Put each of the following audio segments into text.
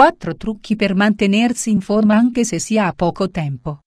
4 trucchi per mantenersi in forma anche se si ha poco tempo.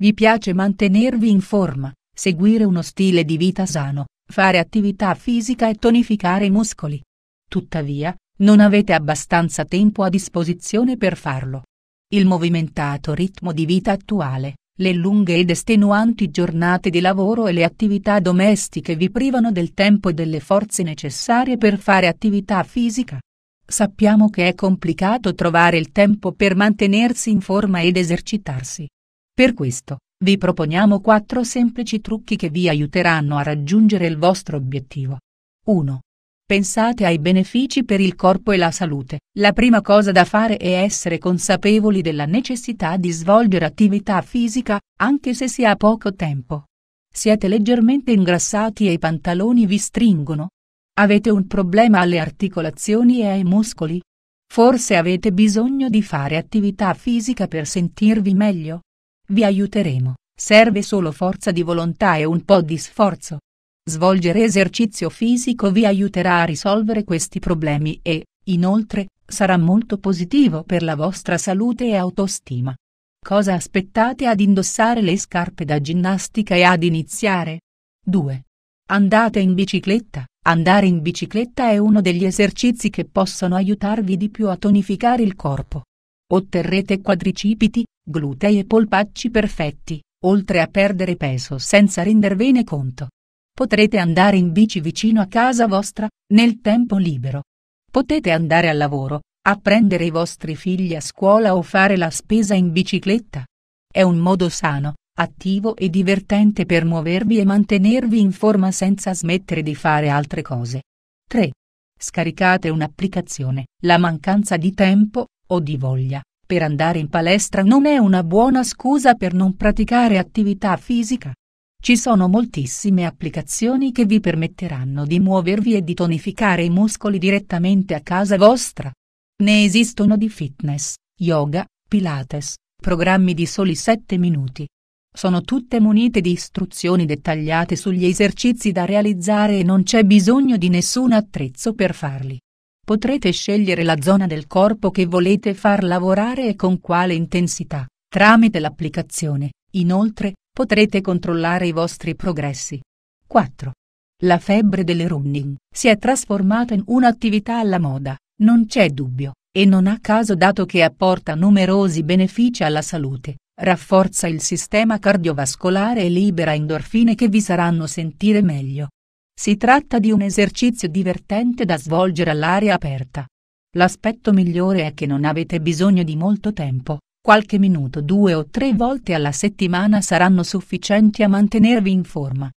Vi piace mantenervi in forma, seguire uno stile di vita sano, fare attività fisica e tonificare i muscoli. Tuttavia, non avete abbastanza tempo a disposizione per farlo. Il movimentato ritmo di vita attuale, le lunghe ed estenuanti giornate di lavoro e le attività domestiche vi privano del tempo e delle forze necessarie per fare attività fisica. Sappiamo che è complicato trovare il tempo per mantenersi in forma ed esercitarsi. Per questo, vi proponiamo quattro semplici trucchi che vi aiuteranno a raggiungere il vostro obiettivo. 1. Pensate ai benefici per il corpo e la salute. La prima cosa da fare è essere consapevoli della necessità di svolgere attività fisica, anche se si ha poco tempo. Siete leggermente ingrassati e i pantaloni vi stringono, Avete un problema alle articolazioni e ai muscoli? Forse avete bisogno di fare attività fisica per sentirvi meglio? Vi aiuteremo, serve solo forza di volontà e un po' di sforzo. Svolgere esercizio fisico vi aiuterà a risolvere questi problemi e, inoltre, sarà molto positivo per la vostra salute e autostima. Cosa aspettate ad indossare le scarpe da ginnastica e ad iniziare? 2. Andate in bicicletta. Andare in bicicletta è uno degli esercizi che possono aiutarvi di più a tonificare il corpo. Otterrete quadricipiti, glutei e polpacci perfetti, oltre a perdere peso senza rendervene conto. Potrete andare in bici vicino a casa vostra, nel tempo libero. Potete andare al lavoro, a prendere i vostri figli a scuola o fare la spesa in bicicletta. È un modo sano, attivo e divertente per muovervi e mantenervi in forma senza smettere di fare altre cose. 3. Scaricate un'applicazione. La mancanza di tempo, o di voglia, per andare in palestra non è una buona scusa per non praticare attività fisica. Ci sono moltissime applicazioni che vi permetteranno di muovervi e di tonificare i muscoli direttamente a casa vostra. Ne esistono di fitness, yoga, pilates, programmi di soli 7 minuti, sono tutte munite di istruzioni dettagliate sugli esercizi da realizzare e non c'è bisogno di nessun attrezzo per farli. Potrete scegliere la zona del corpo che volete far lavorare e con quale intensità, tramite l'applicazione. Inoltre, potrete controllare i vostri progressi. 4. La febbre delle running si è trasformata in un'attività alla moda, non c'è dubbio, e non a caso dato che apporta numerosi benefici alla salute Rafforza il sistema cardiovascolare e libera endorfine che vi saranno sentire meglio. Si tratta di un esercizio divertente da svolgere all'aria aperta. L'aspetto migliore è che non avete bisogno di molto tempo, qualche minuto due o tre volte alla settimana saranno sufficienti a mantenervi in forma.